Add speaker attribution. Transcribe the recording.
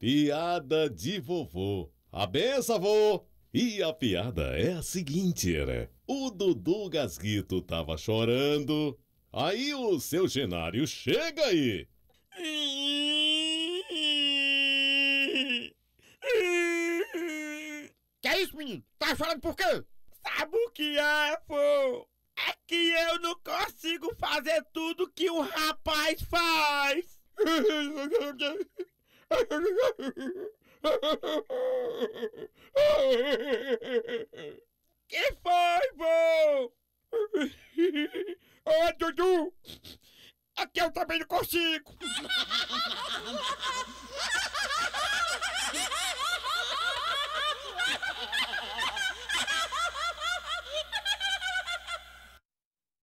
Speaker 1: Piada de vovô. A benção, vô! E a piada é a seguinte, era. O Dudu Gasguito tava chorando. Aí o seu genário chega aí.
Speaker 2: Que é isso, menino? Tá chorando por quê? Sabe o que é, vô? É que eu
Speaker 3: não consigo fazer tudo que um rapaz faz.
Speaker 4: Que foi, vô? Ô, Dudu! Aqui eu também não consigo!